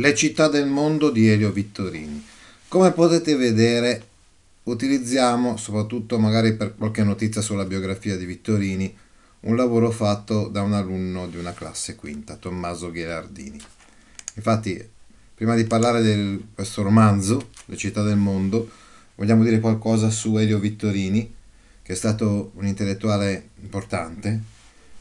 Le città del mondo di Elio Vittorini. Come potete vedere utilizziamo, soprattutto magari per qualche notizia sulla biografia di Vittorini, un lavoro fatto da un alunno di una classe quinta, Tommaso Gherardini. Infatti, prima di parlare di questo romanzo, Le città del mondo, vogliamo dire qualcosa su Elio Vittorini, che è stato un intellettuale importante,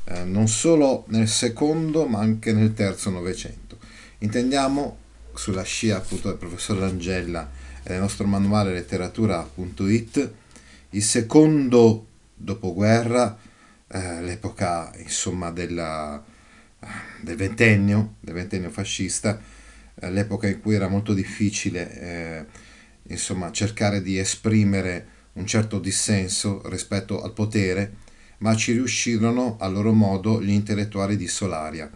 eh, non solo nel secondo ma anche nel terzo Novecento. Intendiamo, sulla scia appunto del professor Langella e eh, del nostro manuale letteratura.it, il secondo dopoguerra, eh, l'epoca insomma della, eh, del ventennio, del ventennio fascista, eh, l'epoca in cui era molto difficile eh, insomma cercare di esprimere un certo dissenso rispetto al potere, ma ci riuscirono a loro modo gli intellettuali di Solaria,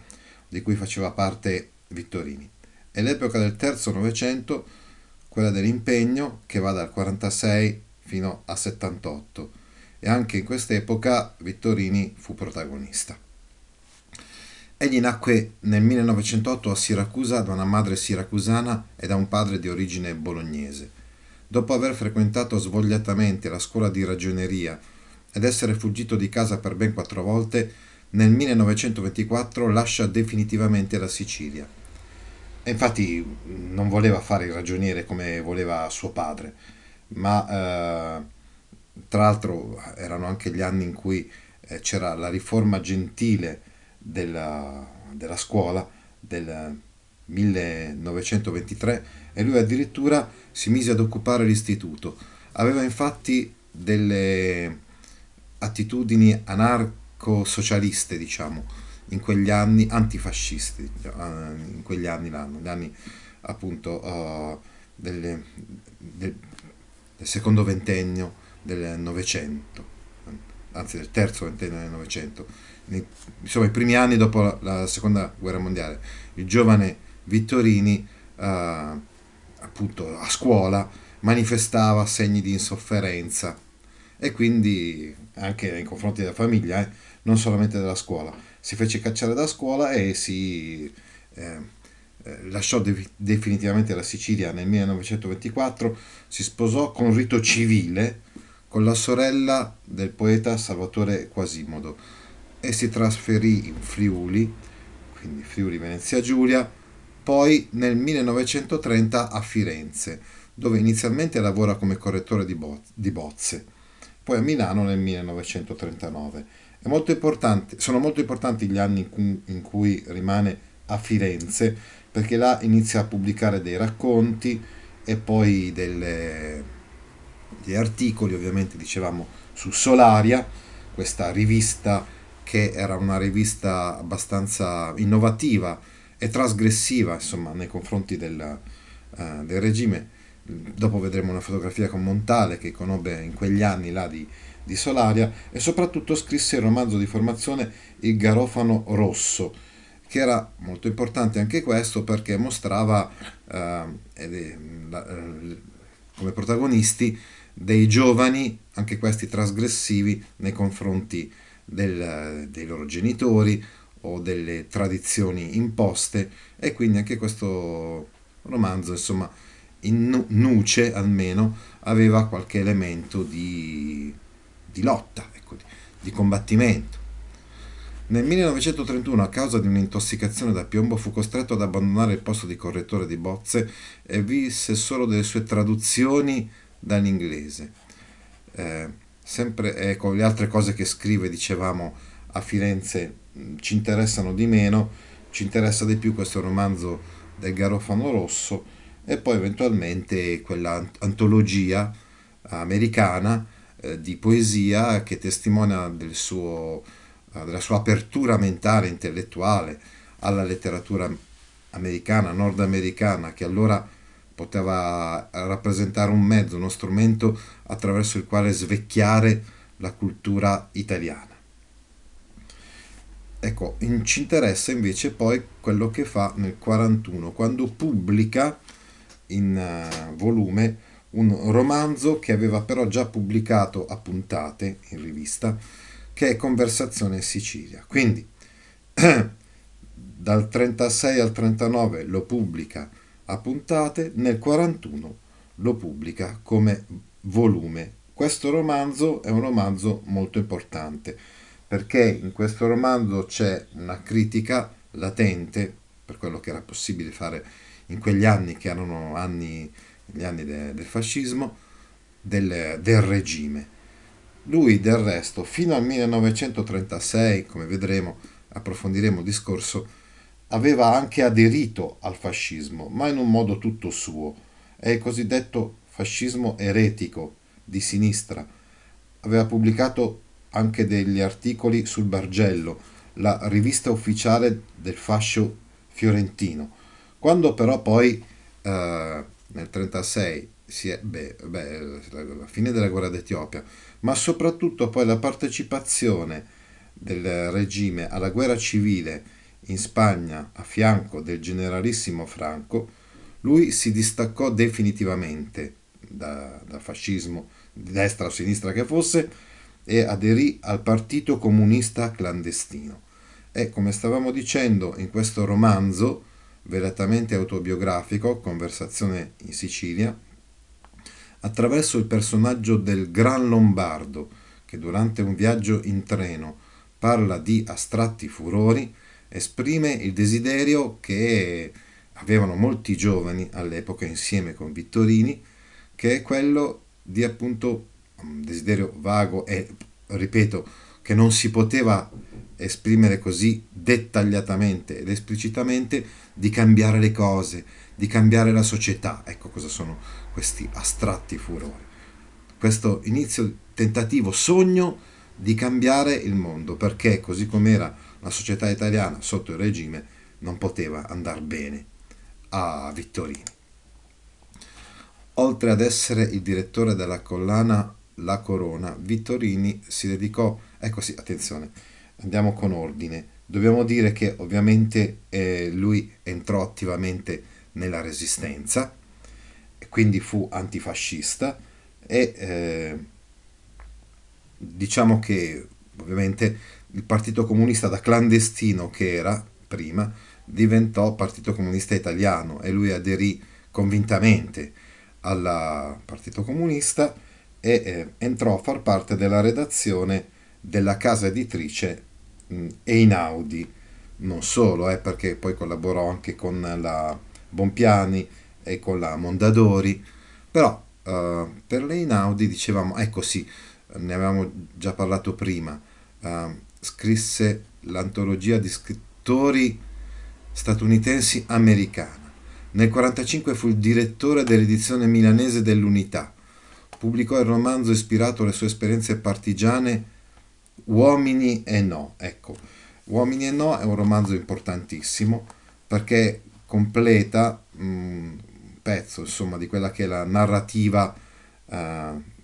di cui faceva parte Vittorini. È l'epoca del terzo Novecento, quella dell'impegno, che va dal 46 fino al 78, e anche in quest'epoca Vittorini fu protagonista. Egli nacque nel 1908 a Siracusa da una madre siracusana e da un padre di origine bolognese. Dopo aver frequentato svogliatamente la scuola di ragioneria ed essere fuggito di casa per ben quattro volte, nel 1924 lascia definitivamente la Sicilia infatti non voleva fare il ragioniere come voleva suo padre, ma eh, tra l'altro erano anche gli anni in cui eh, c'era la riforma gentile della, della scuola del 1923 e lui addirittura si mise ad occupare l'istituto. Aveva infatti delle attitudini anarco-socialiste, diciamo, in quegli anni antifascisti, eh, in quegli anni l'anno, gli anni appunto uh, delle, del, del, secondo ventennio del Novecento, anzi del terzo ventennio del Novecento, insomma i primi anni dopo la, la, seconda guerra mondiale. Il giovane Vittorini, uh, appunto a scuola, manifestava segni di insofferenza e quindi anche nei confronti della famiglia, eh, non solamente della scuola si fece cacciare da scuola e si ehm, eh, lasciò de- definitivamente la Sicilia nel 1924, si sposò con rito civile con la sorella del poeta Salvatore Quasimodo e si trasferì in Friuli, quindi Friuli Venezia Giulia, poi nel 1930 a Firenze, dove inizialmente lavora come correttore di, bo- di bozze, poi a Milano nel 1939 molto sono molto importanti gli anni in cui, in cui rimane a Firenze perché là inizia a pubblicare dei racconti e poi delle, degli articoli, ovviamente dicevamo, su Solaria, questa rivista che era una rivista abbastanza innovativa e trasgressiva insomma, nei confronti del, uh, del regime dopo vedremo una fotografia con Montale che conobbe in quegli anni là di, di Solaria e soprattutto scrisse il romanzo di formazione Il Garofano Rosso, che era molto importante anche questo perché mostrava eh, mm, eh, come protagonisti dei giovani, anche questi trasgressivi, nei confronti del, dei loro genitori o delle tradizioni imposte e quindi anche questo romanzo insomma in nuce almeno aveva qualche elemento di, di lotta, ecco, di, di combattimento. Nel 1931, a causa di un'intossicazione da piombo, fu costretto ad abbandonare il posto di correttore di bozze e visse solo delle sue traduzioni dall'inglese. Eh, sempre eh, ecco, le altre cose che scrive, dicevamo, a Firenze ci interessano di meno, ci interessa di più questo romanzo del Garofano Rosso e poi eventualmente quell'antologia americana eh, di poesia che testimonia del suo, eh, della sua apertura mentale, intellettuale alla letteratura americana, nordamericana, che allora poteva rappresentare un mezzo, uno strumento attraverso il quale svecchiare la cultura italiana. Ecco, ci interessa invece poi quello che fa nel 1941, quando pubblica in eh, volume un romanzo che aveva però già pubblicato a puntate in rivista, che è Conversazione in Sicilia. Quindi dal 36 al 39 lo pubblica a puntate, nel 41 lo pubblica come volume. Questo romanzo è un romanzo molto importante perché in questo romanzo c'è una critica latente per quello che era possibile fare in quegli anni che erano anni, gli anni de, del fascismo, del, del regime. Lui del resto, fino al 1936, come vedremo, approfondiremo il discorso, aveva anche aderito al fascismo, ma in un modo tutto suo. È il cosiddetto fascismo eretico di sinistra. Aveva pubblicato anche degli articoli sul Bargello, la rivista ufficiale del fascio fiorentino quando però poi eh, nel 1936 si è, beh, beh, la fine della guerra d'Etiopia, ma soprattutto poi la partecipazione del regime alla guerra civile in Spagna a fianco del generalissimo Franco, lui si distaccò definitivamente dal da fascismo, di destra o sinistra che fosse, e aderì al Partito Comunista Clandestino. E come stavamo dicendo in questo romanzo, velatamente autobiografico, Conversazione in Sicilia, attraverso il personaggio del Gran Lombardo, che durante un viaggio in treno parla di astratti furori, esprime il desiderio che avevano molti giovani all'epoca insieme con Vittorini, che è quello di appunto un desiderio vago e, ripeto, che non si poteva esprimere così dettagliatamente ed esplicitamente, di cambiare le cose, di cambiare la società. Ecco cosa sono questi astratti furori. Questo inizio, tentativo, sogno di cambiare il mondo, perché così com'era la società italiana sotto il regime non poteva andare bene a Vittorini. Oltre ad essere il direttore della collana La Corona, Vittorini si dedicò a Ecco sì, attenzione, andiamo con ordine. Dobbiamo dire che ovviamente eh, lui entrò attivamente nella resistenza, quindi fu antifascista e eh, diciamo che ovviamente il Partito Comunista da clandestino che era prima diventò Partito Comunista Italiano e lui aderì convintamente al Partito Comunista e eh, entrò a far parte della redazione della casa editrice Einaudi, non solo, eh, perché poi collaborò anche con la Bompiani e con la Mondadori, però eh, per l'Einaudi dicevamo, ecco sì, ne avevamo già parlato prima, eh, scrisse l'antologia di scrittori statunitensi americana. Nel 1945 fu il direttore dell'edizione milanese dell'Unità. Pubblicò il romanzo ispirato alle sue esperienze partigiane Uomini e no, ecco, Uomini e no è un romanzo importantissimo perché completa mm, un pezzo insomma di quella che è la narrativa uh,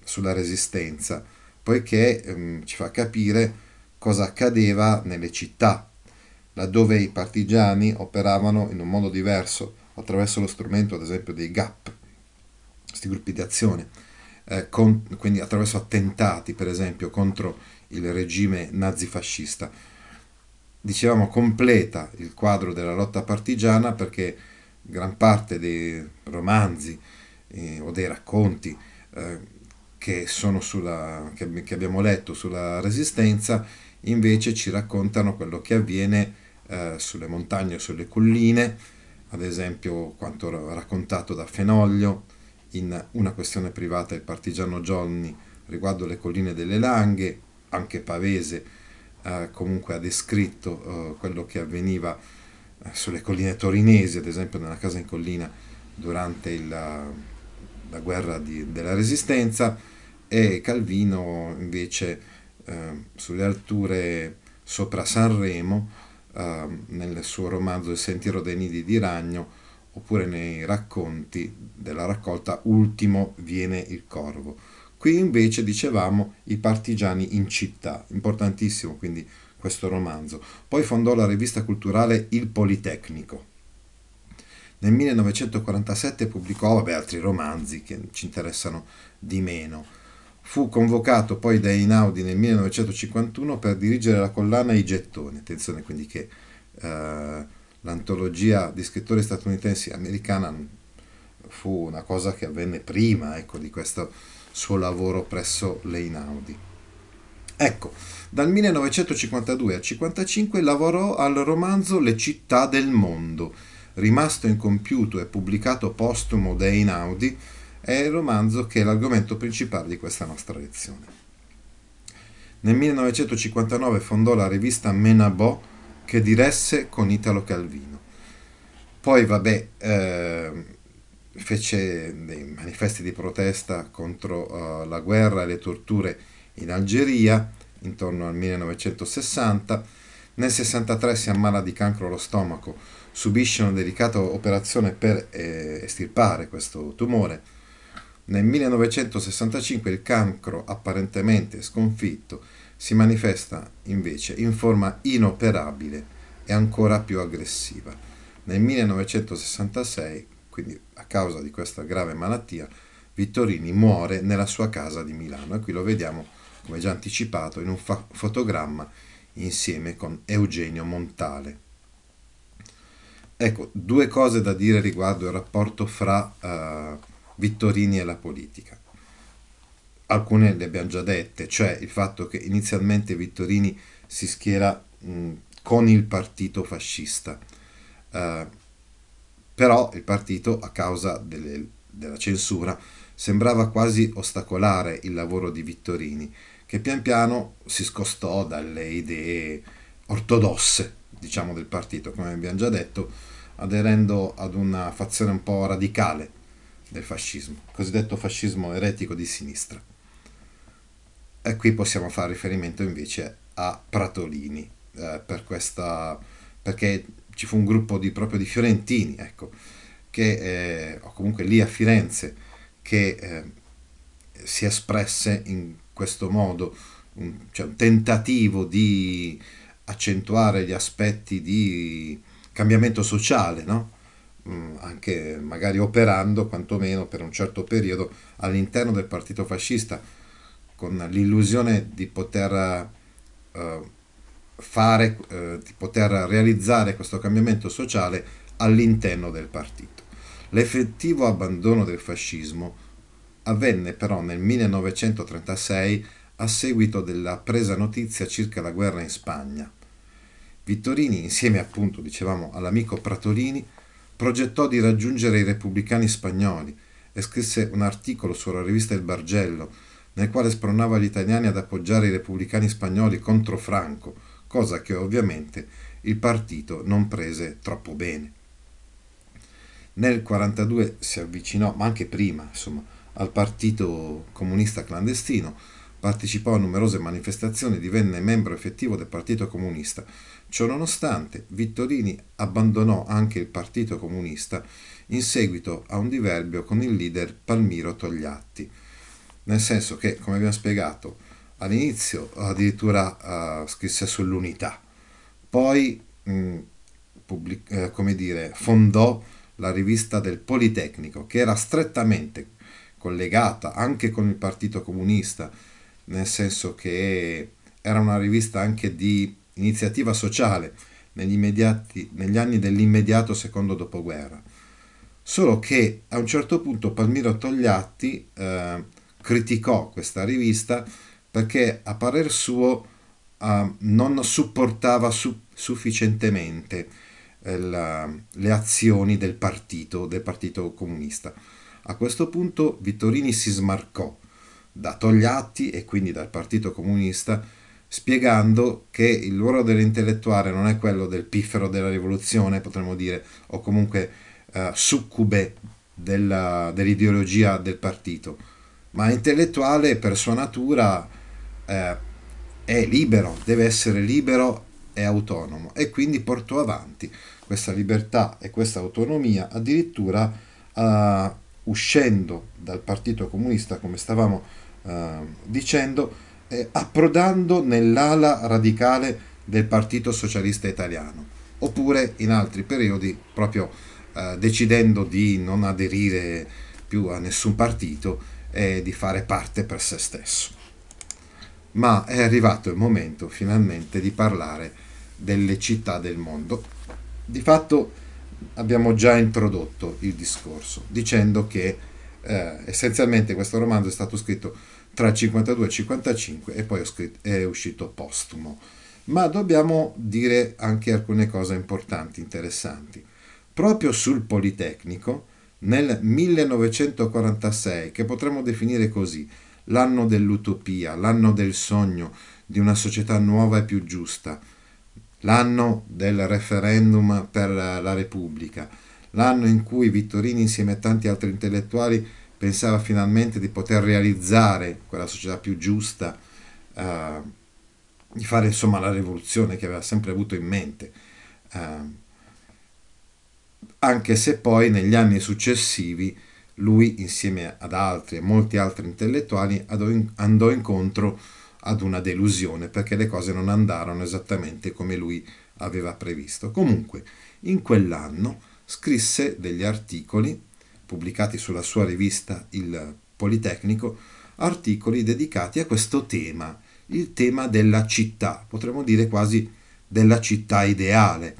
sulla resistenza, poiché um, ci fa capire cosa accadeva nelle città, laddove i partigiani operavano in un modo diverso, attraverso lo strumento ad esempio dei GAP, questi gruppi di azione, eh, con, quindi attraverso attentati per esempio contro il regime nazifascista. Dicevamo completa il quadro della lotta partigiana perché gran parte dei romanzi eh, o dei racconti eh, che, sulla, che, che, abbiamo letto sulla resistenza invece ci raccontano quello che avviene eh, sulle montagne o sulle colline, ad esempio quanto raccontato da Fenoglio in Una questione privata il partigiano Johnny riguardo le colline delle Langhe anche Pavese eh, comunque ha descritto eh, quello che avveniva eh, sulle colline torinesi, ad esempio nella casa in collina durante il, eh, la guerra di, della resistenza e Calvino invece eh, sulle alture sopra Sanremo nel suo romanzo Il sentiero dei nidi di ragno oppure nei racconti della raccolta Ultimo viene il corvo. Qui invece dicevamo i partigiani in città, importantissimo quindi questo romanzo. Poi fondò la rivista culturale Il Politecnico. Nel 1947 pubblicò vabbè, altri romanzi che ci interessano di meno. Fu convocato poi da Einaudi nel 1951 per dirigere la collana I gettoni. Attenzione quindi che eh, l'antologia di scrittori statunitensi americana fu una cosa che avvenne prima ecco, di questo suo lavoro presso l'Einaudi. Ecco, dal 1952 al 1955 lavorò al romanzo Le città del mondo, rimasto incompiuto e pubblicato postumo da Einaudi, è il romanzo che è l'argomento principale di questa nostra lezione. Nel 1959 fondò la rivista Menabò che diresse con Italo Calvino. Poi, vabbè, eh, fece dei manifesti di protesta contro uh, la guerra e le torture in Algeria intorno al 1960. Nel 63 si ammala di cancro allo stomaco, subisce una delicata operazione per eh, estirpare questo tumore. Nel 1965 il cancro, apparentemente sconfitto, si manifesta invece in forma inoperabile e ancora più aggressiva. Nel 1966, quindi causa di questa grave malattia, Vittorini muore nella sua casa di Milano e qui lo vediamo, come già anticipato, in un fa- fotogramma insieme con Eugenio Montale. Ecco, due cose da dire riguardo il rapporto fra uh, Vittorini e la politica. Alcune le abbiamo già dette, cioè il fatto che inizialmente Vittorini si schiera mh, con il partito fascista. Uh, però il partito, a causa delle, della censura, sembrava quasi ostacolare il lavoro di Vittorini, che pian piano si scostò dalle idee ortodosse, diciamo, del partito, come abbiamo già detto, aderendo ad una fazione un po' radicale del fascismo, cosiddetto fascismo eretico di sinistra. E qui possiamo fare riferimento invece a Pratolini eh, per questa, perché ci fu un gruppo di, proprio di fiorentini, ecco, che, eh, o comunque lì a Firenze, che eh, si espresse in questo modo, un, cioè un tentativo di accentuare gli aspetti di cambiamento sociale, no? Mm, anche magari operando quantomeno per un certo periodo all'interno del partito fascista, con l'illusione di poter eh, fare, eh, di poter realizzare questo cambiamento sociale all'interno del partito. L'effettivo abbandono del fascismo avvenne però nel 1936 a seguito della presa notizia circa la guerra in Spagna. Vittorini, insieme appunto, dicevamo, all'amico Pratolini, progettò di raggiungere i repubblicani spagnoli e scrisse un articolo sulla rivista Il Bargello, nel quale spronava gli italiani ad appoggiare i repubblicani spagnoli contro Franco, cosa che ovviamente il partito non prese troppo bene. Nel 1942 si avvicinò, ma anche prima, insomma, al Partito Comunista Clandestino, partecipò a numerose manifestazioni, divenne membro effettivo del Partito Comunista. Ciononostante, Vittorini abbandonò anche il Partito Comunista in seguito a un diverbio con il leader Palmiro Togliatti. Nel senso che, come abbiamo spiegato, all'inizio addirittura uh, scrisse sull'unità, poi mh, pubblic- eh, come dire, fondò la rivista del Politecnico che era strettamente collegata anche con il Partito Comunista, nel senso che era una rivista anche di iniziativa sociale negli, negli anni dell'immediato secondo dopoguerra. Solo che a un certo punto Palmiro Togliatti eh, criticò questa rivista perché a parer suo uh, non supportava su- sufficientemente eh, la, le azioni del partito, del partito comunista. A questo punto Vittorini si smarcò da Togliatti e quindi dal Partito Comunista spiegando che il ruolo dell'intellettuale non è quello del piffero della rivoluzione, potremmo dire, o comunque eh, succube della, dell'ideologia del partito, ma intellettuale per sua natura eh, è libero, deve essere libero e autonomo e quindi portò avanti questa libertà e questa autonomia addirittura eh, uscendo dal Partito Comunista, come stavamo eh, dicendo, eh, approdando nell'ala radicale del Partito Socialista Italiano, oppure in altri periodi proprio eh, decidendo di non aderire più a nessun partito e di fare parte per se stesso ma è arrivato il momento finalmente di parlare delle città del mondo. Di fatto abbiamo già introdotto il discorso dicendo che eh, essenzialmente questo romanzo è stato scritto tra 52 e 55 e poi è uscito postumo, ma dobbiamo dire anche alcune cose importanti, interessanti. Proprio sul Politecnico, nel 1946, che potremmo definire così, l'anno dell'utopia, l'anno del sogno di una società nuova e più giusta, l'anno del referendum per la Repubblica, l'anno in cui Vittorini insieme a tanti altri intellettuali pensava finalmente di poter realizzare quella società più giusta, eh, di fare insomma la rivoluzione che aveva sempre avuto in mente. Eh, anche se poi negli anni successivi lui insieme ad altri e molti altri intellettuali andò incontro ad una delusione perché le cose non andarono esattamente come lui aveva previsto. Comunque, in quell'anno scrisse degli articoli pubblicati sulla sua rivista Il Politecnico, articoli dedicati a questo tema, il tema della città, potremmo dire quasi della città ideale.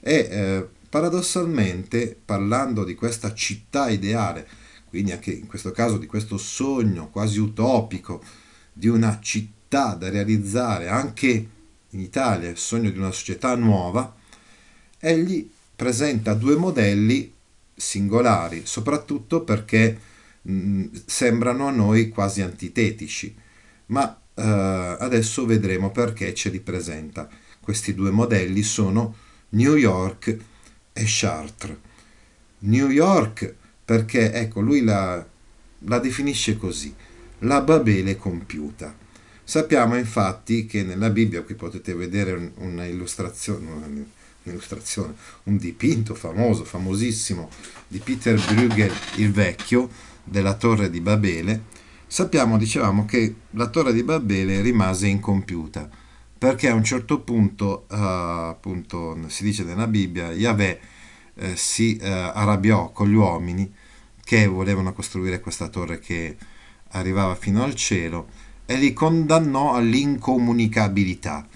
E eh, paradossalmente, parlando di questa città ideale, quindi anche in questo caso di questo sogno quasi utopico di una città da realizzare anche in Italia, il sogno di una società nuova, egli presenta due modelli singolari, soprattutto perché mh, mm, sembrano a noi quasi antitetici, ma eh, adesso vedremo perché ce li presenta. Questi due modelli sono New York e Chartres. New York perché ecco, lui la, la definisce così, la Babele compiuta. Sappiamo infatti che nella Bibbia, qui potete vedere un'illustrazione, un'illustrazione, un dipinto famoso, famosissimo, di Peter Bruegel il Vecchio, della torre di Babele, sappiamo, dicevamo, che la torre di Babele rimase incompiuta, perché a un certo punto, eh, appunto, si dice nella Bibbia, Yahweh eh, si eh, arrabbiò con gli uomini che volevano costruire questa torre che arrivava fino al cielo e li condannò all'incomunicabilità,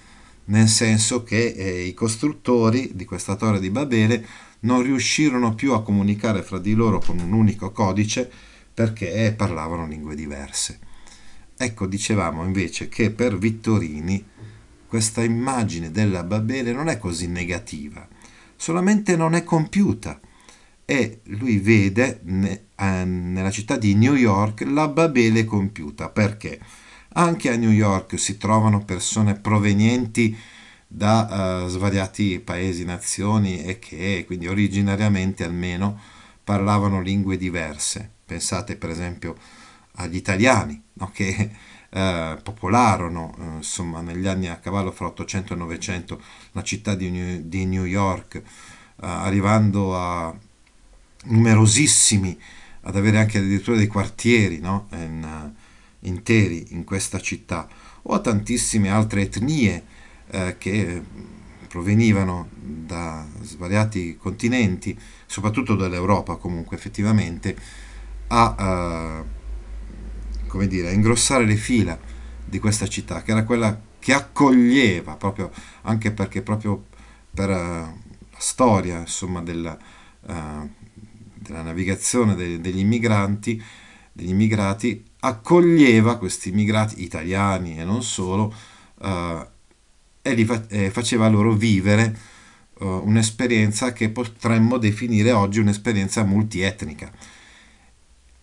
nel senso che eh, i costruttori di questa torre di Babele non riuscirono più a comunicare fra di loro con un unico codice perché eh, parlavano lingue diverse. Ecco, dicevamo invece che per Vittorini questa immagine della Babele non è così negativa, solamente non è compiuta e lui vede ne, eh, nella città di New York la Babele compiuta. Perché? Anche a New York si trovano persone provenienti da eh, svariati paesi, nazioni e che quindi originariamente almeno parlavano lingue diverse. Pensate per esempio agli italiani no? che eh, popolarono eh, insomma, negli anni a cavallo fra 800 e 900 la città di New, di New York, eh, arrivando a numerosissimi, ad avere anche addirittura dei quartieri no? in, uh, interi in questa città, o a tantissime altre etnie uh, che provenivano da svariati continenti, soprattutto dall'Europa comunque effettivamente, a, uh, dire, a ingrossare le fila di questa città, che era quella che accoglieva, proprio, anche perché proprio per la storia insomma, della, della navigazione de, degli immigranti, degli immigrati, accoglieva questi immigrati italiani e non solo, eh, e li fa, eh, faceva loro vivere eh, un'esperienza che potremmo definire oggi un'esperienza multietnica,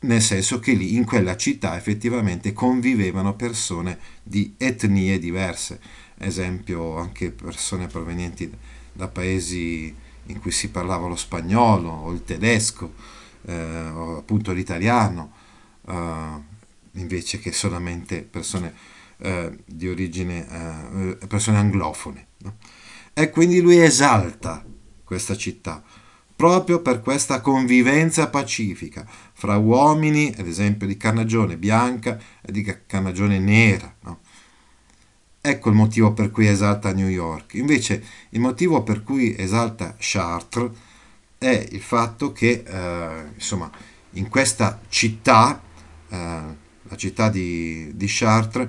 nel senso che lì in quella città effettivamente convivevano persone di etnie diverse, esempio anche persone provenienti da paesi in cui si parlava lo spagnolo o il tedesco eh, o appunto l'italiano, eh, invece che solamente persone eh, di origine, eh, persone anglofone. No? E quindi lui esalta questa città proprio per questa convivenza pacifica fra uomini, ad esempio, di carnagione bianca e di carnagione nera. No? Ecco il motivo per cui esalta New York. Invece il motivo per cui esalta Chartres è il fatto che eh, insomma, in questa città, eh, la città di, di Chartres,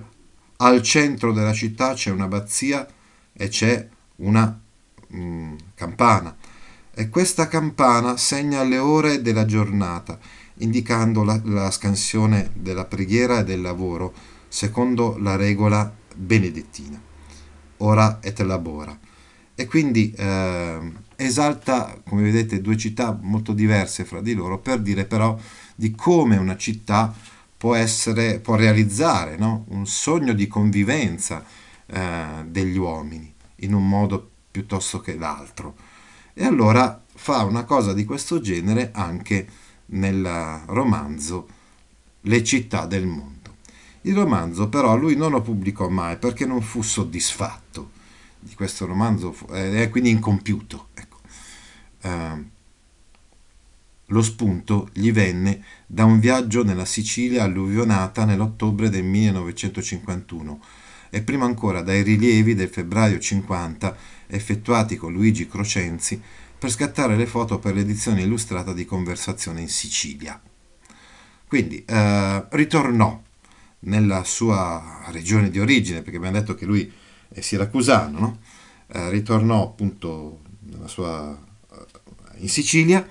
al centro della città c'è un'abbazia e c'è una mh, mm, campana. E questa campana segna le ore della giornata, indicando la, la scansione della preghiera e del lavoro, secondo la regola benedettina. Ora et labora. E quindi eh, esalta, come vedete, due città molto diverse fra di loro per dire però di come una città può, essere, può realizzare no? un sogno di convivenza eh, degli uomini in un modo piuttosto che l'altro. E allora fa una cosa di questo genere anche nel romanzo Le città del mondo. Il romanzo però lui non lo pubblicò mai perché non fu soddisfatto di questo romanzo, eh, è quindi incompiuto. Ecco. Eh, lo spunto gli venne da un viaggio nella Sicilia alluvionata nell'ottobre del 1951 e prima ancora dai rilievi del febbraio 50 effettuati con Luigi Crocenzi per scattare le foto per l'edizione illustrata di Conversazione in Sicilia. Quindi eh, ritornò nella sua regione di origine, perché abbiamo detto che lui è siracusano, no? eh, ritornò appunto sua, eh, in Sicilia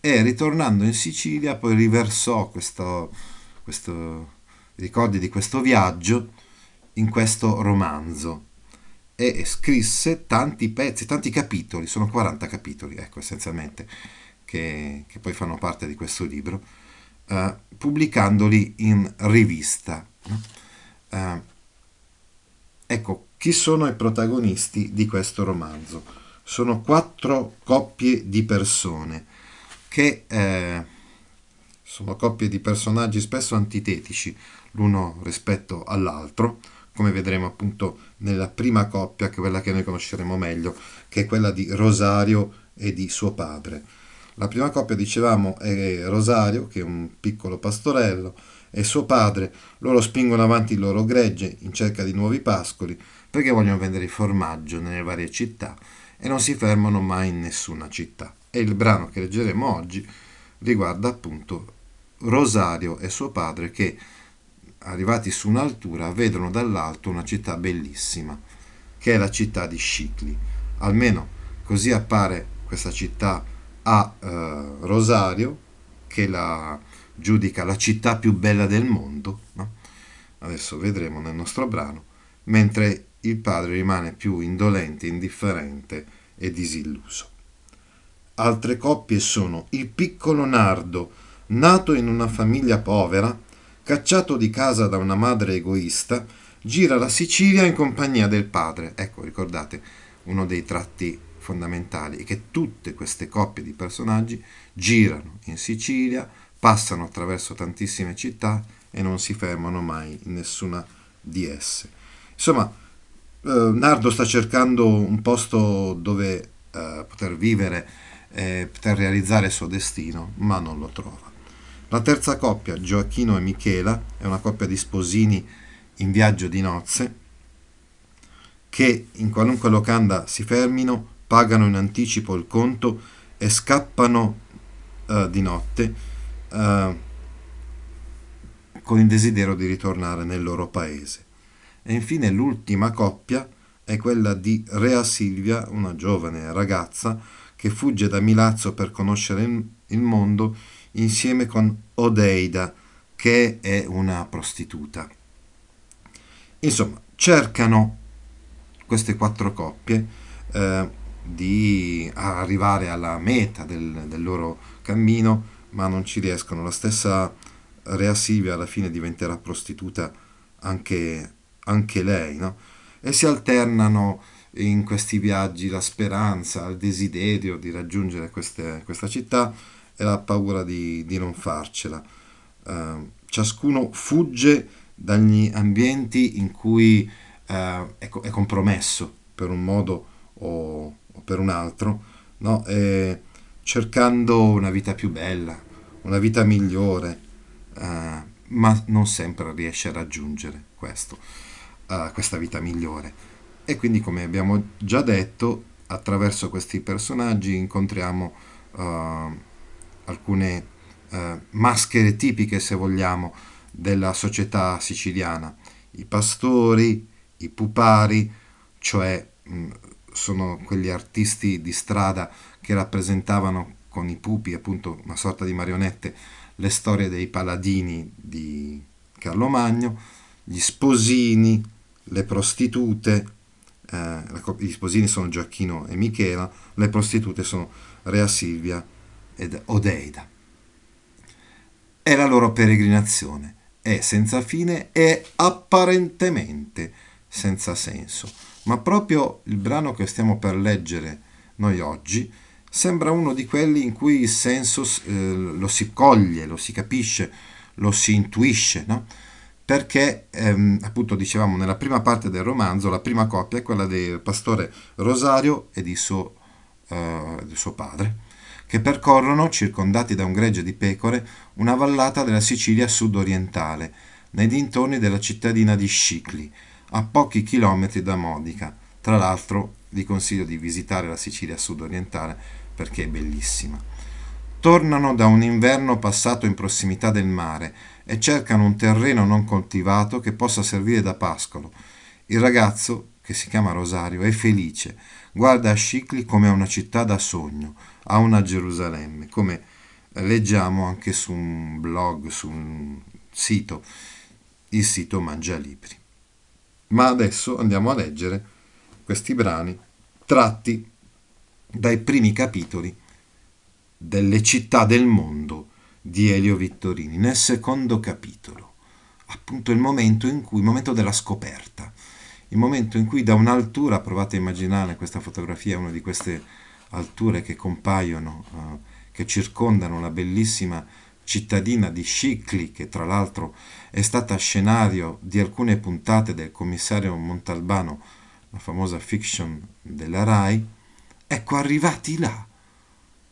e ritornando in Sicilia poi riversò questo, questo, i ricordi di questo viaggio in questo romanzo e scrisse tanti pezzi, tanti capitoli, sono 40 capitoli, ecco essenzialmente, che, che poi fanno parte di questo libro eh, pubblicandoli in rivista. Eh, ecco, chi sono i protagonisti di questo romanzo? Sono quattro coppie di persone che eh, sono coppie di personaggi spesso antitetici l'uno rispetto all'altro, come vedremo appunto nella prima coppia, che è quella che noi conosceremo meglio, che è quella di Rosario e di suo padre. La prima coppia, dicevamo, è Rosario, che è un piccolo pastorello, e suo padre. Loro spingono avanti il loro gregge in cerca di nuovi pascoli perché vogliono vendere il formaggio nelle varie città e non si fermano mai in nessuna città. E il brano che leggeremo oggi riguarda appunto Rosario e suo padre che, arrivati su un'altura, vedono dall'alto una città bellissima, che è la città di Scicli. Almeno così appare questa città a eh, Rosario, che la giudica la città più bella del mondo, no? adesso vedremo nel nostro brano, mentre il padre rimane più indolente, indifferente e disilluso. Altre coppie sono il piccolo Nardo, nato in una famiglia povera, cacciato di casa da una madre egoista, gira la Sicilia in compagnia del padre. Ecco, ricordate, uno dei tratti fondamentali è che tutte queste coppie di personaggi girano in Sicilia, passano attraverso tantissime città e non si fermano mai in nessuna di esse. Insomma, eh, Nardo sta cercando un posto dove eh, poter vivere, eh, poter realizzare il suo destino, ma non lo trova. La terza coppia, Gioacchino e Michela, è una coppia di sposini in viaggio di nozze che in qualunque locanda si fermino pagano in anticipo il conto e scappano uh, di notte uh, con il desiderio di ritornare nel loro paese. E infine l'ultima coppia è quella di Rea Silvia, una giovane ragazza che fugge da Milazzo per conoscere il mondo insieme con Odeida, che è una prostituta. Insomma, cercano queste quattro coppie eh, di arrivare alla meta del, del loro cammino, ma non ci riescono. La stessa Rea Silvia alla fine diventerà prostituta anche, anche lei, no? E si alternano in questi viaggi la speranza, il desiderio di raggiungere queste, questa città e la paura di, di non farcela. Uh, ciascuno fugge dagli ambienti in cui uh, è, è compromesso per un modo o per un altro, no? eh, cercando una vita più bella, una vita migliore, eh, ma non sempre riesce a raggiungere questo, eh, questa vita migliore. E quindi, come abbiamo già detto, attraverso questi personaggi incontriamo eh, alcune eh, maschere tipiche, se vogliamo, della società siciliana, i pastori, i pupari, cioè mh, mm, sono quegli artisti di strada che rappresentavano con i pupi, appunto una sorta di marionette, le storie dei paladini di Carlo Magno, gli sposini, le prostitute, eh, ecco, gli sposini sono Gioacchino e Michela, le prostitute sono Rea Silvia ed Odeida. È la loro peregrinazione è senza fine e apparentemente senza senso ma proprio il brano che stiamo per leggere noi oggi sembra uno di quelli in cui il senso eh, lo si coglie, lo si capisce, lo si intuisce, no? perché ehm, appunto dicevamo nella prima parte del romanzo la prima coppia è quella del pastore Rosario e di suo, eh, di suo padre che percorrono, circondati da un gregge di pecore, una vallata della Sicilia sudorientale, nei dintorni della cittadina di Scicli, a pochi chilometri da Modica. Tra l'altro vi consiglio di visitare la Sicilia sudorientale perché è bellissima. Tornano da un inverno passato in prossimità del mare e cercano un terreno non coltivato che possa servire da pascolo. Il ragazzo, che si chiama Rosario, è felice, guarda a Scicli come a una città da sogno, a una Gerusalemme, come leggiamo anche su un blog, su un sito, il sito Mangia Libri. Ma adesso andiamo a leggere questi brani tratti dai primi capitoli delle città del mondo di Elio Vittorini, nel secondo capitolo, appunto il momento in cui, il momento della scoperta, il momento in cui da un'altura, provate a immaginare questa fotografia, una di queste alture che compaiono, eh, che circondano la bellissima cittadina di Scicli, che tra l'altro è stata scenario di alcune puntate del commissario Montalbano, la famosa fiction della RAI, ecco arrivati là,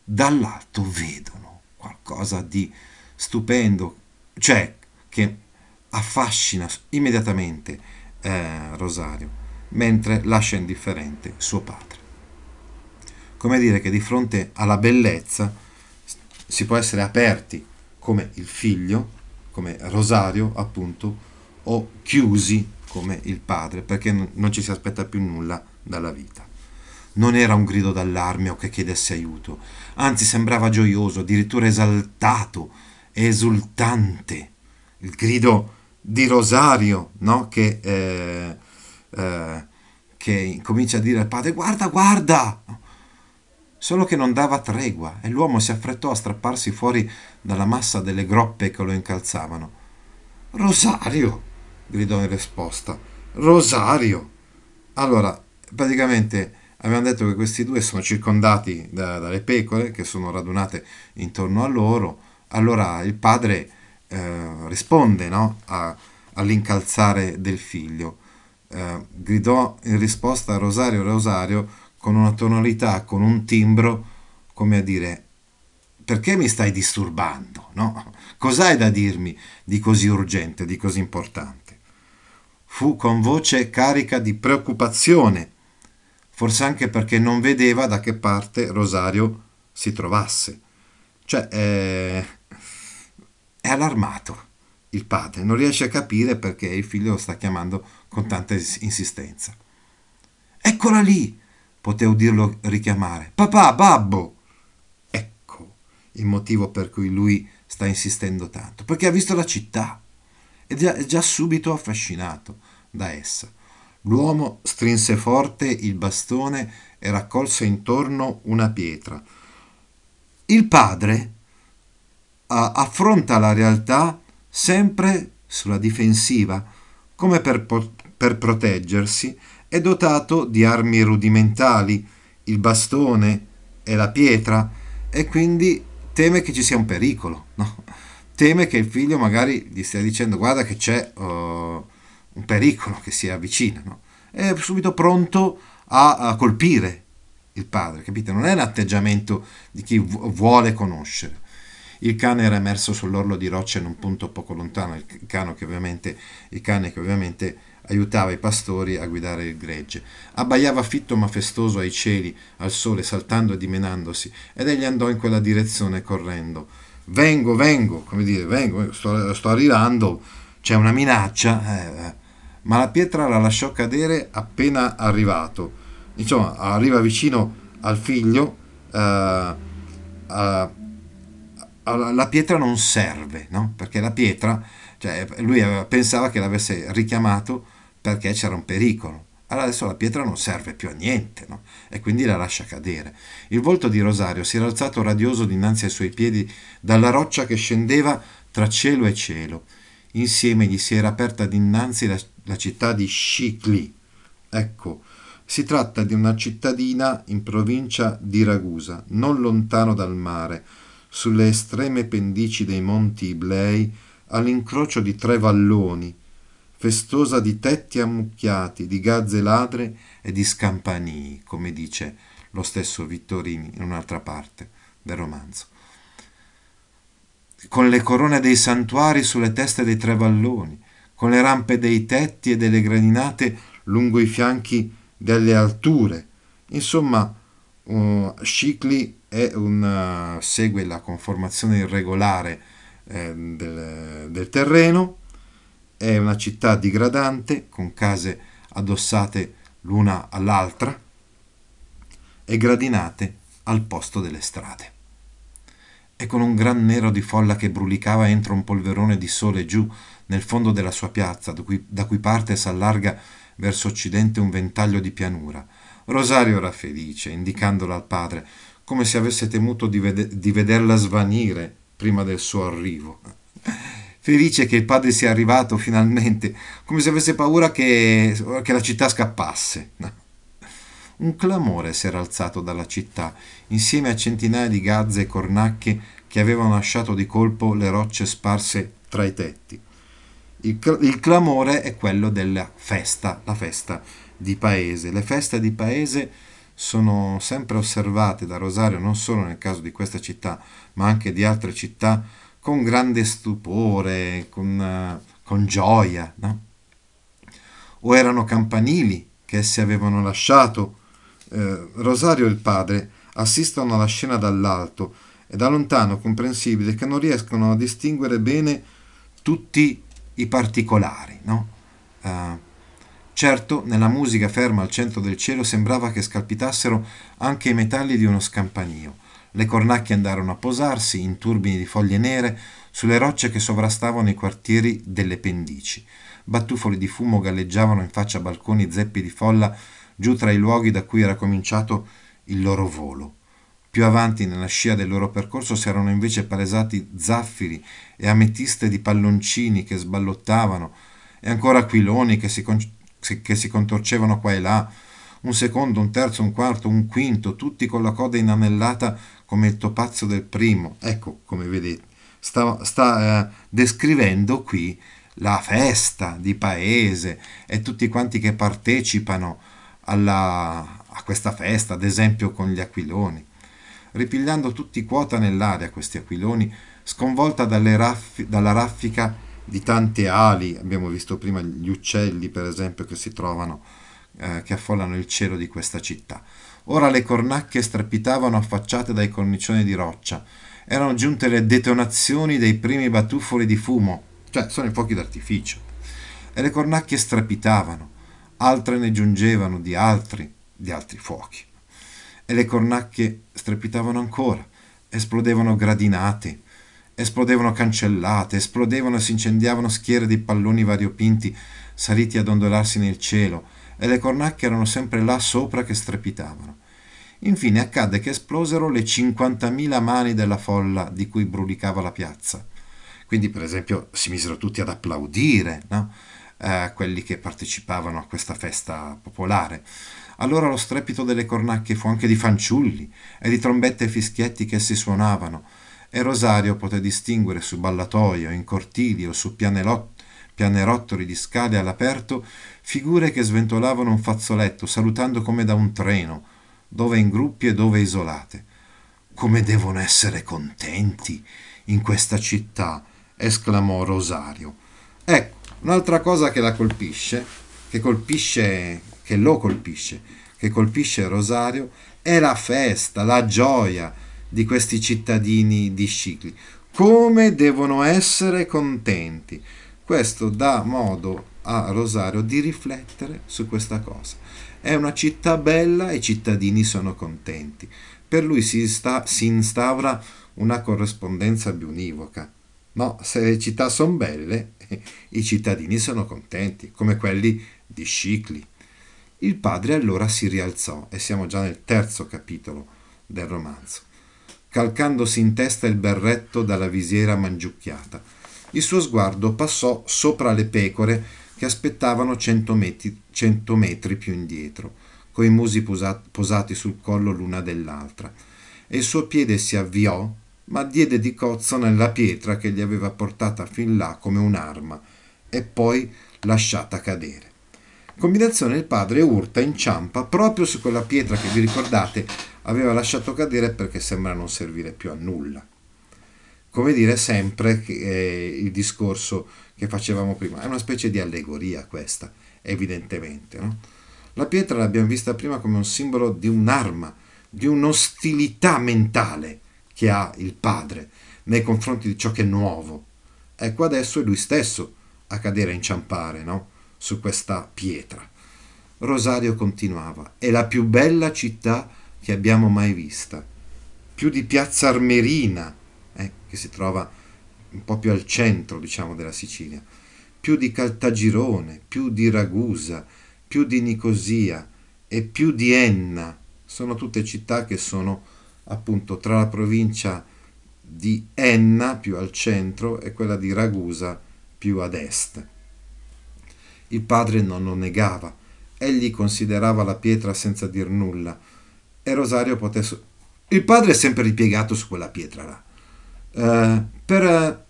dall'alto vedono qualcosa di stupendo, cioè che affascina immediatamente eh, Rosario, mentre lascia indifferente suo padre. Come dire che di fronte alla bellezza si può essere aperti come il figlio, come Rosario appunto o chiusi come il padre perché non ci si aspetta più nulla dalla vita. Non era un grido d'allarme o che chiedesse aiuto, anzi sembrava gioioso, addirittura esaltato, esultante. Il grido di Rosario, no? che, eh, eh, che comincia a dire al padre guarda, guarda, Solo che non dava tregua e l'uomo si affrettò a strapparsi fuori dalla massa delle groppe che lo incalzavano. Rosario! gridò in risposta. Rosario! Allora, praticamente abbiamo detto che questi due sono circondati da, dalle pecore che sono radunate intorno a loro. Allora il padre eh, risponde no, a, all'incalzare del figlio. Eh, gridò in risposta a Rosario Rosario con una tonalità, con un timbro, come a dire, perché mi stai disturbando? No? Cos'hai da dirmi di così urgente, di così importante? Fu con voce carica di preoccupazione, forse anche perché non vedeva da che parte Rosario si trovasse. Cioè, eh, è allarmato il padre, non riesce a capire perché il figlio lo sta chiamando con tanta insistenza. Eccola lì, poté udirlo richiamare. Papà, babbo! Ecco il motivo per cui lui sta insistendo tanto, perché ha visto la città e è già subito affascinato da essa. L'uomo strinse forte il bastone e raccolse intorno una pietra. Il padre affronta la realtà sempre sulla difensiva, come per, per proteggersi è dotato di armi rudimentali, il bastone e la pietra, e quindi teme che ci sia un pericolo, no? teme che il figlio magari gli stia dicendo guarda che c'è uh, un pericolo che si avvicina, no? è subito pronto a, a, colpire il padre, capite? Non è l'atteggiamento di chi vuole conoscere. Il cane era emerso sull'orlo di roccia in un punto poco lontano, il, cane che ovviamente, il cane che ovviamente aiutava i pastori a guidare il gregge. Abbaiava fitto ma festoso ai cieli, al sole, saltando e dimenandosi, ed egli andò in quella direzione correndo. Vengo, vengo, come dire, vengo, sto, sto arrivando, c'è una minaccia, eh, eh. ma la pietra la lasciò cadere appena arrivato. Insomma, arriva vicino al figlio, eh, eh, la pietra non serve, no? perché la pietra, cioè, lui pensava che l'avesse richiamato perché c'era un pericolo. Allora adesso la pietra non serve più a niente, no? E quindi la lascia cadere. Il volto di Rosario si era alzato radioso dinanzi ai suoi piedi dalla roccia che scendeva tra cielo e cielo. Insieme gli si era aperta dinanzi la, la città di Scicli. Ecco, si tratta di una cittadina in provincia di Ragusa, non lontano dal mare, sulle estreme pendici dei monti Iblei, all'incrocio di tre valloni, festosa di tetti ammucchiati, di gazze ladre e di scampanii, come dice lo stesso Vittorini in un'altra parte del romanzo. Con le corone dei santuari sulle teste dei tre valloni, con le rampe dei tetti e delle graninate lungo i fianchi delle alture. Insomma, uh, Scicli una, segue la conformazione irregolare eh, del, del terreno è una città digradante, con case addossate l'una all'altra e gradinate al posto delle strade. E con un gran nero di folla che brulicava entro un polverone di sole giù nel fondo della sua piazza, da cui, da cui parte s'allarga verso occidente un ventaglio di pianura. Rosario era felice, indicandola al padre, come se avesse temuto di, vede- di vederla svanire prima del suo arrivo felice che il padre sia arrivato finalmente, come se avesse paura che, che la città scappasse. Un clamore si era alzato dalla città, insieme a centinaia di gazze e cornacchie che avevano lasciato di colpo le rocce sparse tra i tetti. Il, cl- il, clamore è quello della festa, la festa di paese. Le feste di paese sono sempre osservate da Rosario non solo nel caso di questa città, ma anche di altre città con grande stupore, con, con gioia, no? o erano campanili che essi avevano lasciato. Eh, Rosario e il padre assistono alla scena dall'alto e da lontano comprensibile che non riescono a distinguere bene tutti i particolari. No? Eh, certo, nella musica ferma al centro del cielo sembrava che scalpitassero anche i metalli di uno scampanio le cornacchie andarono a posarsi, in turbini di foglie nere, sulle rocce che sovrastavano i quartieri delle pendici. Battufoli di fumo galleggiavano in faccia a balconi zeppi di folla giù tra i luoghi da cui era cominciato il loro volo. Più avanti nella scia del loro percorso si erano invece palesati zaffiri e ametiste di palloncini che sballottavano, e ancora aquiloni che si, con- che si contorcevano qua e là, un secondo, un terzo, un quarto, un quinto, tutti con la coda inanellata come il topazio del primo. Ecco come vedete, sta, sta eh, descrivendo qui la festa di paese e tutti quanti che partecipano alla, a questa festa, ad esempio con gli aquiloni. Ripigliando tutti quota nell'aria questi aquiloni, sconvolta raffi, dalla raffica di tante ali, abbiamo visto prima gli uccelli per esempio che si trovano, eh, che affollano il cielo di questa città. Ora le cornacchie strepitavano affacciate dai cornicioni di roccia. Erano giunte le detonazioni dei primi batuffoli di fumo, cioè sono i fuochi d'artificio. E le cornacchie strepitavano, altre ne giungevano di altri, di altri fuochi. E le cornacchie strepitavano ancora, esplodevano gradinate, esplodevano cancellate, esplodevano e si incendiavano schiere di palloni variopinti saliti a dondolarsi nel cielo, e le cornacchie erano sempre là sopra che strepitavano. Infine accadde che esplosero le 50.000 mani della folla di cui brulicava la piazza. Quindi, per esempio, si misero tutti ad applaudire no? eh, quelli che partecipavano a questa festa popolare. Allora lo strepito delle cornacchie fu anche di fanciulli e di trombette e fischietti che si suonavano, e Rosario poté distinguere su ballatoio, in cortili o su pianelotti pianerottoli di scale all'aperto, figure che sventolavano un fazzoletto, salutando come da un treno, dove in gruppi e dove isolate. Come devono essere contenti in questa città, esclamò Rosario. Ecco, un'altra cosa che la colpisce, che colpisce, che lo colpisce, che colpisce Rosario, è la festa, la gioia di questi cittadini di Scicli. Come devono essere contenti. Questo dà modo a Rosario di riflettere su questa cosa. È una città bella e i cittadini sono contenti. Per lui si, sta, si instaura una corrispondenza biunivoca. No, se le città sono belle, i cittadini sono contenti, come quelli di Scicli. Il padre allora si rialzò, e siamo già nel terzo capitolo del romanzo, calcandosi in testa il berretto dalla visiera mangiucchiata il suo sguardo passò sopra le pecore che aspettavano cento metri, cento metri più indietro, coi musi posati sul collo l'una dell'altra, e il suo piede si avviò, ma diede di cozzo nella pietra che gli aveva portata fin là come un'arma, e poi lasciata cadere. combinazione il padre urta, inciampa proprio su quella pietra che vi ricordate aveva lasciato cadere perché sembra non servire più a nulla come dire sempre eh, il discorso che facevamo prima, è una specie di allegoria questa, evidentemente. No? La pietra l'abbiamo vista prima come un simbolo di un'arma, di un'ostilità mentale che ha il padre nei confronti di ciò che è nuovo. Ecco adesso è lui stesso a cadere a inciampare no? su questa pietra. Rosario continuava, è la più bella città che abbiamo mai vista, più di Piazza Armerina, eh, che si trova un po' più al centro diciamo, della Sicilia, più di Caltagirone, più di Ragusa, più di Nicosia e più di Enna. Sono tutte città che sono appunto tra la provincia di Enna più al centro e quella di Ragusa più ad est. Il padre non lo negava, egli considerava la pietra senza dir nulla e Rosario poté... il padre è sempre ripiegato su quella pietra là eh, per, eh,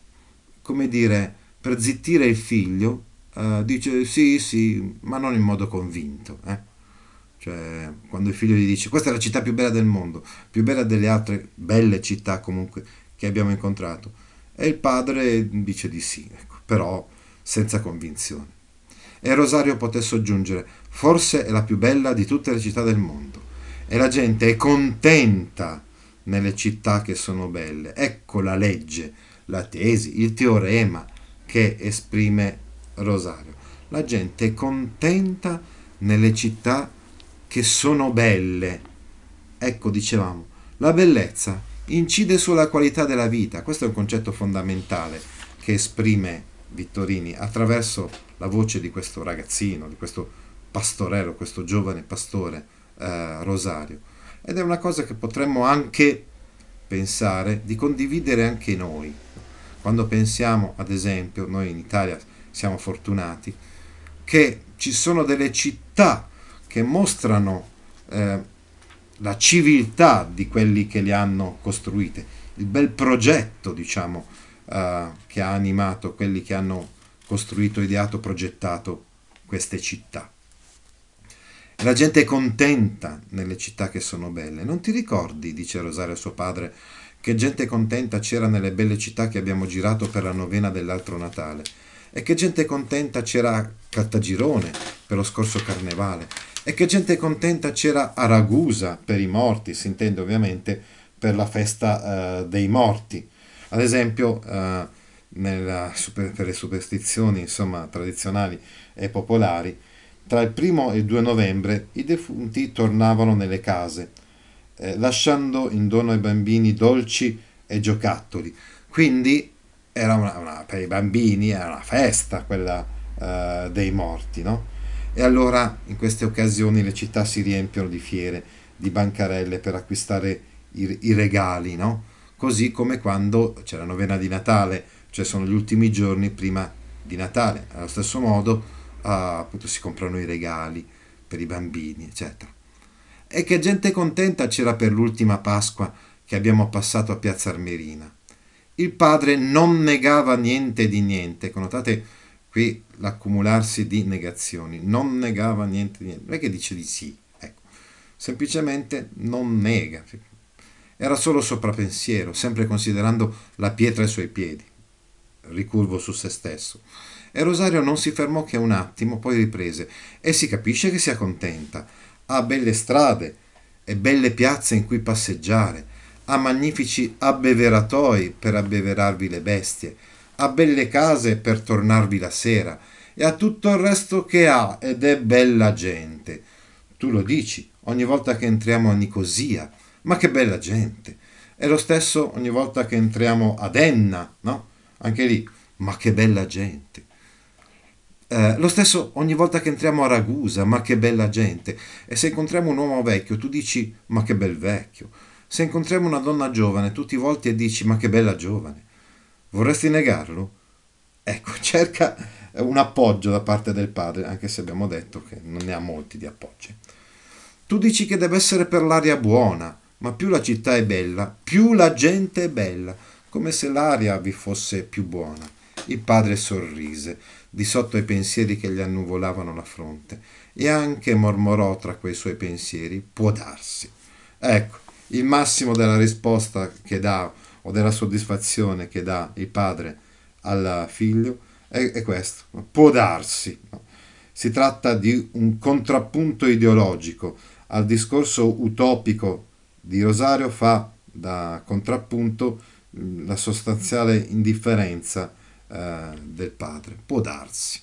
come dire, per zittire il figlio, eh, dice sì, sì, ma non in modo convinto. Eh. Cioè, quando il figlio gli dice questa è la città più bella del mondo, più bella delle altre belle città comunque che abbiamo incontrato, e il padre dice di sì, ecco, però senza convinzione. E Rosario poté soggiungere, forse è la più bella di tutte le città del mondo, e la gente è contenta nelle città che sono belle. Ecco la legge, la tesi, il teorema che esprime Rosario. La gente è contenta nelle città che sono belle. Ecco, dicevamo, la bellezza incide sulla qualità della vita. Questo è un concetto fondamentale che esprime Vittorini attraverso la voce di questo ragazzino, di questo pastorello, questo giovane pastore eh, Rosario ed è una cosa che potremmo anche pensare di condividere anche noi. Quando pensiamo, ad esempio, noi in Italia siamo fortunati, che ci sono delle città che mostrano eh, la civiltà di quelli che le hanno costruite, il bel progetto, diciamo, eh, che ha animato quelli che hanno costruito, ideato, progettato queste città. La gente è contenta nelle città che sono belle. Non ti ricordi, dice Rosario a suo padre, che gente contenta c'era nelle belle città che abbiamo girato per la novena dell'altro Natale? E che gente contenta c'era a Caltagirone per lo scorso carnevale? E che gente contenta c'era a Ragusa per i morti, si intende ovviamente per la festa eh, dei morti. Ad esempio, eh, nella, per le superstizioni insomma, tradizionali e popolari, tra il primo e il 2 novembre i defunti tornavano nelle case, eh, lasciando in dono ai bambini dolci e giocattoli. Quindi era una, una, per i bambini era una festa quella eh, dei morti, no? E allora in queste occasioni le città si riempiono di fiere, di bancarelle per acquistare i, i regali, no? Così come quando c'è la novena di Natale, cioè sono gli ultimi giorni prima di Natale. Allo stesso modo a, appunto si comprano i regali per i bambini, eccetera. E che gente contenta c'era per l'ultima Pasqua che abbiamo passato a Piazza Armerina. Il padre non negava niente di niente, notate qui l'accumularsi di negazioni, non negava niente di niente, non è che dice di sì, ecco. semplicemente non nega, era solo soprapensiero, sempre considerando la pietra ai suoi piedi, ricurvo su se stesso. E Rosario non si fermò che un attimo, poi riprese. E si capisce che sia contenta. Ha belle strade e belle piazze in cui passeggiare. Ha magnifici abbeveratoi per abbeverarvi le bestie. Ha belle case per tornarvi la sera. E ha tutto il resto che ha ed è bella gente. Tu lo dici ogni volta che entriamo a Nicosia. Ma che bella gente! È lo stesso ogni volta che entriamo ad Enna, no? Anche lì, ma che bella gente! Eh, lo stesso ogni volta che entriamo a Ragusa, ma che bella gente. E se incontriamo un uomo vecchio, tu dici, ma che bel vecchio. Se incontriamo una donna giovane, tu ti volti e dici, ma che bella giovane. Vorresti negarlo? Ecco, cerca un appoggio da parte del padre, anche se abbiamo detto che non ne ha molti di appoggi. Tu dici che deve essere per l'aria buona, ma più la città è bella, più la gente è bella, come se l'aria vi fosse più buona. Il padre sorrise di sotto ai pensieri che gli annuvolavano la fronte e anche mormorò tra quei suoi pensieri può darsi. Ecco, il massimo della risposta che dà o della soddisfazione che dà il padre al figlio è, è questo, può darsi. Si tratta di un contrappunto ideologico al discorso utopico di Rosario fa da contrappunto la sostanziale indifferenza eh, del padre. Può darsi.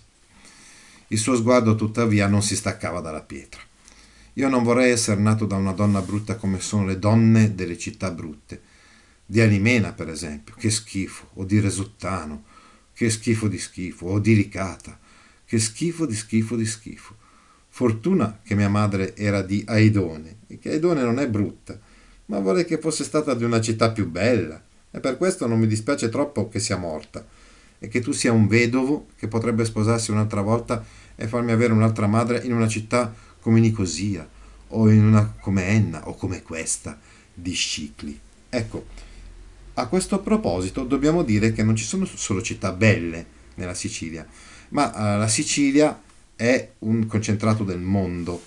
Il suo sguardo tuttavia non si staccava dalla pietra. Io non vorrei essere nato da una donna brutta come sono le donne delle città brutte. Di Alimena, per esempio, che schifo, o di Resuttano, che schifo di schifo, o di Ricata, che schifo di schifo di schifo. Fortuna che mia madre era di Aidone, e che Aidone non è brutta, ma vorrei che fosse stata di una città più bella, e per questo non mi dispiace troppo che sia morta e che tu sia un vedovo che potrebbe sposarsi un'altra volta e farmi avere un'altra madre in una città come Nicosia o in una come Enna o come questa di Scicli. Ecco, a questo proposito dobbiamo dire che non ci sono solo città belle nella Sicilia, ma eh, la Sicilia è un concentrato del mondo,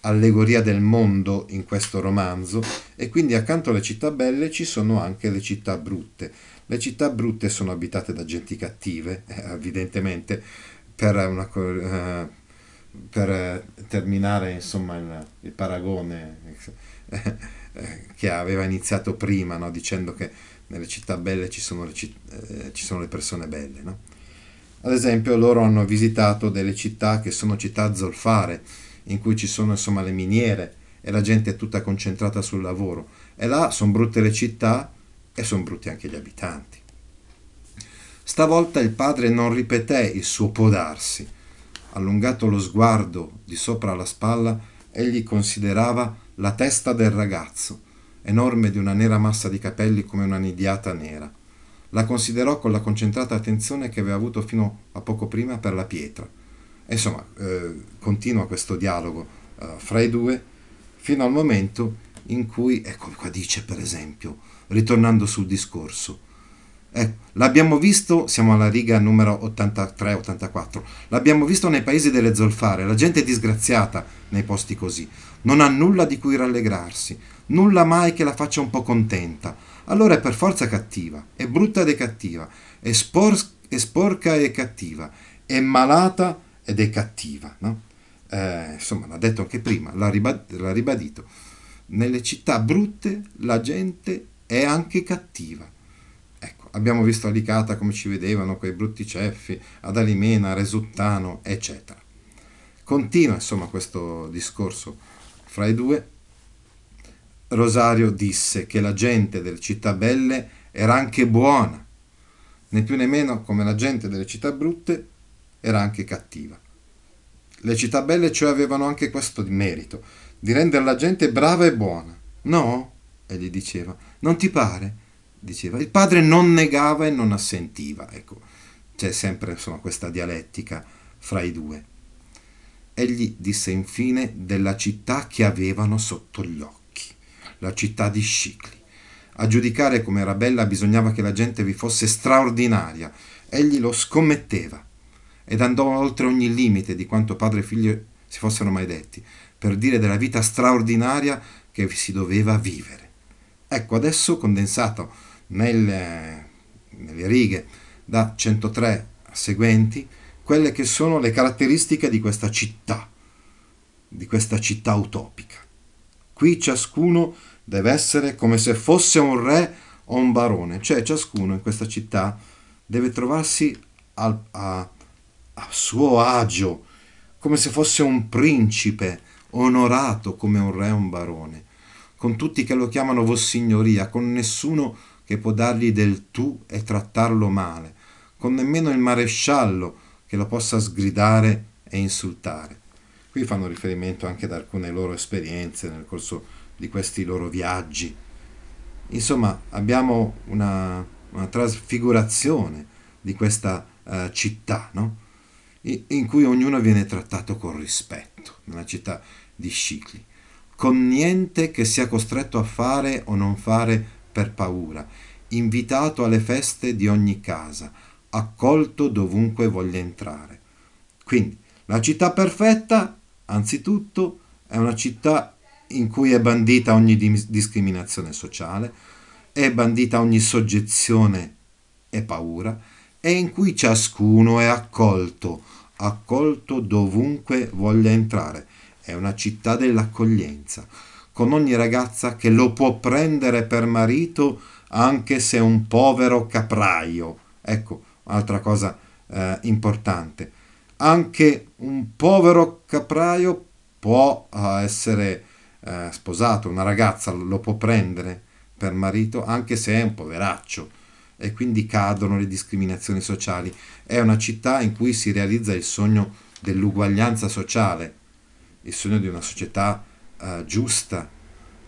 allegoria del mondo in questo romanzo e quindi accanto alle città belle ci sono anche le città brutte. Le città brutte sono abitate da genti cattive, eh, evidentemente, per, una, eh, per eh, terminare insomma, il, il paragone che aveva iniziato prima, no? dicendo che nelle città belle ci sono le, eh, ci sono le persone belle. No? Ad esempio loro hanno visitato delle città che sono città zolfare, in cui ci sono insomma le miniere e la gente è tutta concentrata sul lavoro. E là sono brutte le città e sono brutti anche gli abitanti. Stavolta il padre non ripeté il suo può darsi. Allungato lo sguardo di sopra la spalla, egli considerava la testa del ragazzo, enorme di una nera massa di capelli come una nidiata nera. La considerò con la concentrata attenzione che aveva avuto fino a poco prima per la pietra. E insomma, eh, continua questo dialogo eh, fra i due fino al momento in cui, ecco qua dice per esempio, ritornando sul discorso. Ecco, l'abbiamo visto, siamo alla riga numero 83-84, l'abbiamo visto nei paesi delle zolfare, la gente è disgraziata nei posti così, non ha nulla di cui rallegrarsi, nulla mai che la faccia un po' contenta, allora è per forza cattiva, è brutta ed è cattiva, è, spor- è sporca e cattiva, è malata ed è cattiva. No? Eh, insomma, l'ha detto anche prima, l'ha, ribad- l'ha ribadito. Nelle città brutte la gente è anche cattiva. Ecco, abbiamo visto Alicata come ci vedevano quei brutti ceffi, ad Alimena, Resuttano, eccetera. Continua insomma questo discorso fra i due. Rosario disse che la gente delle città belle era anche buona, né più né meno come la gente delle città brutte era anche cattiva. Le città belle cioè avevano anche questo merito, di rendere la gente brava e buona. No, egli diceva, non ti pare? Diceva. Il padre non negava e non assentiva. Ecco, c'è sempre insomma, questa dialettica fra i due. Egli disse infine della città che avevano sotto gli occhi, la città di Scicli. A giudicare come era bella bisognava che la gente vi fosse straordinaria. Egli lo scommetteva ed andò oltre ogni limite di quanto padre e figlio si fossero mai detti, per dire della vita straordinaria che si doveva vivere. Ecco, adesso condensato nelle, nelle righe da 103 seguenti, quelle che sono le caratteristiche di questa città, di questa città utopica. Qui ciascuno deve essere come se fosse un re o un barone, cioè ciascuno in questa città deve trovarsi al, a, a suo agio, come se fosse un principe onorato come un re o un barone con tutti che lo chiamano Vossignoria, con nessuno che può dargli del tu e trattarlo male, con nemmeno il maresciallo che lo possa sgridare e insultare. Qui fanno riferimento anche ad alcune loro esperienze nel corso di questi loro viaggi. Insomma, abbiamo una, una trasfigurazione di questa eh, città, no? in cui ognuno viene trattato con rispetto, nella città di Scicli con niente che sia costretto a fare o non fare per paura, invitato alle feste di ogni casa, accolto dovunque voglia entrare. Quindi la città perfetta, anzitutto, è una città in cui è bandita ogni discriminazione sociale, è bandita ogni soggezione e paura, e in cui ciascuno è accolto, accolto dovunque voglia entrare è una città dell'accoglienza, con ogni ragazza che lo può prendere per marito anche se è un povero capraio. Ecco, altra cosa eh, importante. Anche un povero capraio può eh, essere eh, sposato, una ragazza lo può prendere per marito anche se è un poveraccio e quindi cadono le discriminazioni sociali. È una città in cui si realizza il sogno dell'uguaglianza sociale il sogno di una società eh, giusta,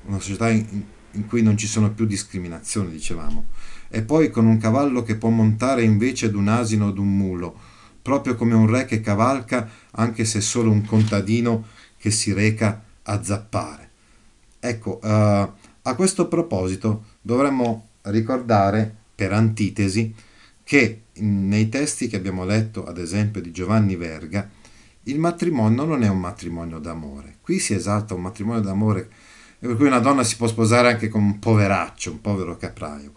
una società in, in cui non ci sono più discriminazioni, dicevamo. E poi con un cavallo che può montare invece ad un asino o ad un mulo, proprio come un re che cavalca anche se è solo un contadino che si reca a zappare. Ecco, eh, a questo proposito dovremmo ricordare, per antitesi, che nei testi che abbiamo letto, ad esempio di Giovanni Verga, il matrimonio non è un matrimonio d'amore. Qui si esalta un matrimonio d'amore per cui una donna si può sposare anche con un poveraccio, un povero capraio.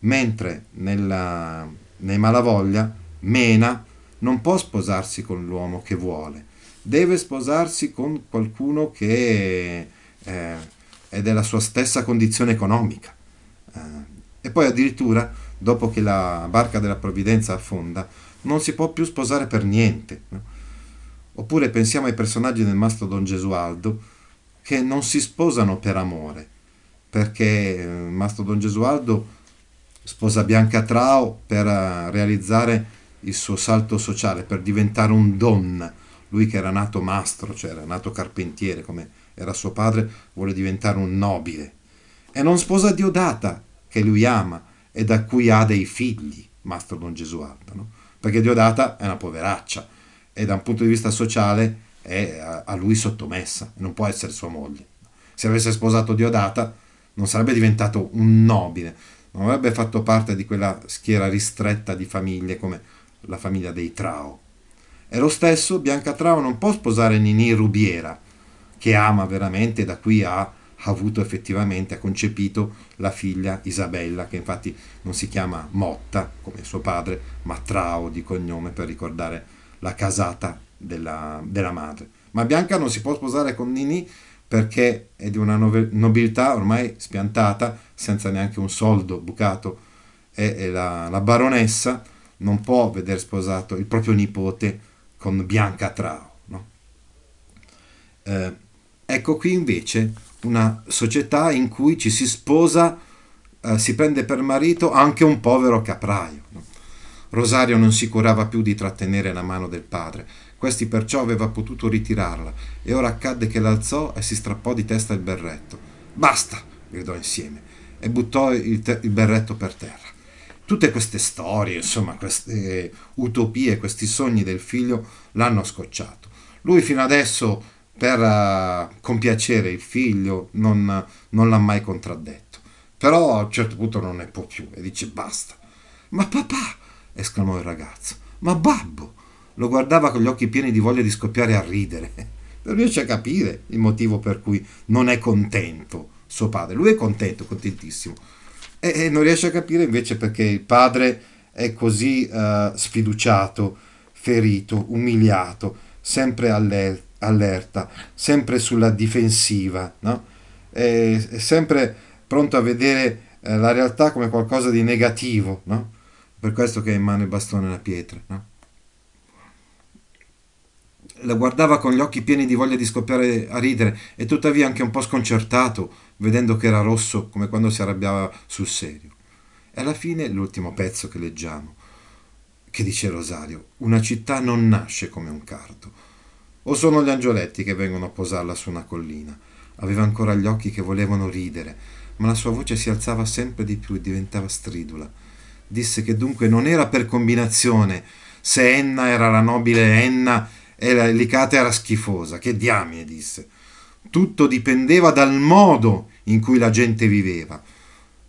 Mentre nella, nei Malavoglia, Mena non può sposarsi con l'uomo che vuole, deve sposarsi con qualcuno che eh, è della sua stessa condizione economica. Eh, e poi addirittura, dopo che la barca della provvidenza affonda, non si può più sposare per niente. No? Oppure pensiamo ai personaggi del mastro Don Gesualdo che non si sposano per amore, perché eh, mastro Don Gesualdo sposa Bianca Trao per eh, realizzare il suo salto sociale, per diventare un donna. Lui che era nato mastro, cioè era nato carpentiere come era suo padre, vuole diventare un nobile. E non sposa Diodata, che lui ama e da cui ha dei figli, mastro Don Gesualdo, no? perché Diodata è una poveraccia e da un punto di vista sociale è a lui sottomessa, non può essere sua moglie. Se avesse sposato Diodata non sarebbe diventato un nobile, non avrebbe fatto parte di quella schiera ristretta di famiglie come la famiglia dei Trao. E lo stesso Bianca Trao non può sposare Nini Rubiera, che ama veramente da qui ha avuto effettivamente, ha concepito la figlia Isabella, che infatti non si chiama Motta come suo padre, ma Trao di cognome per ricordare la casata della, della madre. Ma Bianca non si può sposare con Nini perché è di una nobiltà ormai spiantata, senza neanche un soldo bucato, e, la, la baronessa non può vedere sposato il proprio nipote con Bianca Trao. No? Eh, ecco qui invece una società in cui ci si sposa, eh, si prende per marito anche un povero capraio. No? Rosario non si curava più di trattenere la mano del padre, questi perciò aveva potuto ritirarla, e ora accadde che l'alzò e si strappò di testa il berretto. Basta! gridò insieme, e buttò il, te- il berretto per terra. Tutte queste storie, insomma, queste utopie, questi sogni del figlio l'hanno scocciato. Lui fino adesso, per uh, compiacere il figlio, non, non l'ha mai contraddetto. Però a un certo punto non ne può più e dice basta. Ma papà, esclamò il ragazzo. Ma babbo! Lo guardava con gli occhi pieni di voglia di scoppiare a ridere. Non riesce a capire il motivo per cui non è contento suo padre. Lui è contento, contentissimo. E, e non riesce a capire invece perché il padre è così uh, sfiduciato, ferito, umiliato, sempre aller- allerta, sempre sulla difensiva, no? è, è sempre pronto a vedere uh, la realtà come qualcosa di negativo, no? Per questo che ha in mano il bastone e la pietra, no? La guardava con gli occhi pieni di voglia di scoppiare a ridere e tuttavia anche un po' sconcertato, vedendo che era rosso come quando si arrabbiava sul serio. E alla fine l'ultimo pezzo che leggiamo, che dice Rosario, una città non nasce come un cardo, O sono gli angioletti che vengono a posarla su una collina. Aveva ancora gli occhi che volevano ridere, ma la sua voce si alzava sempre di più e diventava stridula. Disse che dunque non era per combinazione, se Enna era la nobile Enna e la Elicata era schifosa, che diamine, disse. Tutto dipendeva dal modo in cui la gente viveva.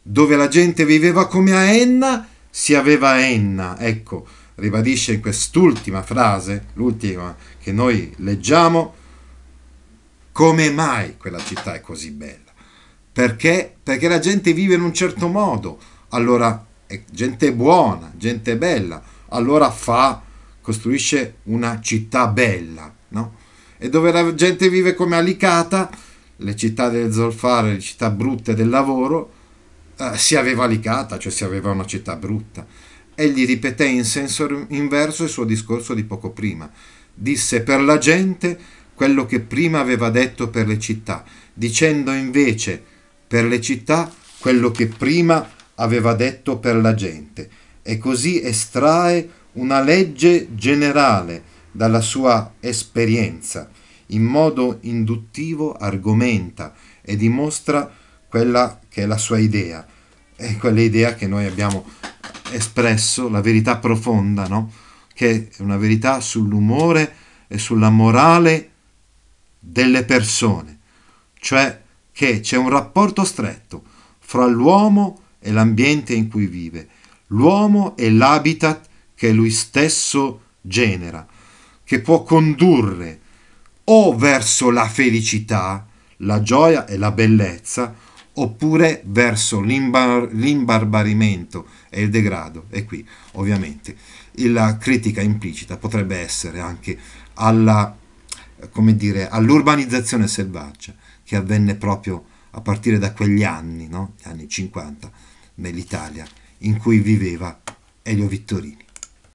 Dove la gente viveva come a Enna, si aveva Enna. Ecco, ribadisce in quest'ultima frase, l'ultima che noi leggiamo, come mai quella città è così bella. Perché? Perché la gente vive in un certo modo. Allora è gente buona, gente bella, allora fa, costruisce una città bella, no? E dove la gente vive come alicata, le città del zolfare, le città brutte del lavoro, eh, si aveva alicata, cioè si aveva una città brutta. Egli ripeté in senso inverso il suo discorso di poco prima. Disse per la gente quello che prima aveva detto per le città, dicendo invece per le città quello che prima aveva aveva detto per la gente, e così estrae una legge generale dalla sua esperienza, in modo induttivo argomenta e dimostra quella che è la sua idea, è quell'idea che noi abbiamo espresso, la verità profonda, no? che è una verità sull'umore e sulla morale delle persone, cioè che c'è un rapporto stretto fra l'uomo è l'ambiente in cui vive, l'uomo è l'habitat che lui stesso genera, che può condurre o verso la felicità, la gioia e la bellezza, oppure verso l'imbar- l'imbarbarimento e il degrado. E qui, ovviamente, la critica implicita potrebbe essere anche alla, dire, all'urbanizzazione selvaggia che avvenne proprio a partire da quegli anni, no? gli anni 50 nell'Italia in cui viveva Elio Vittorini.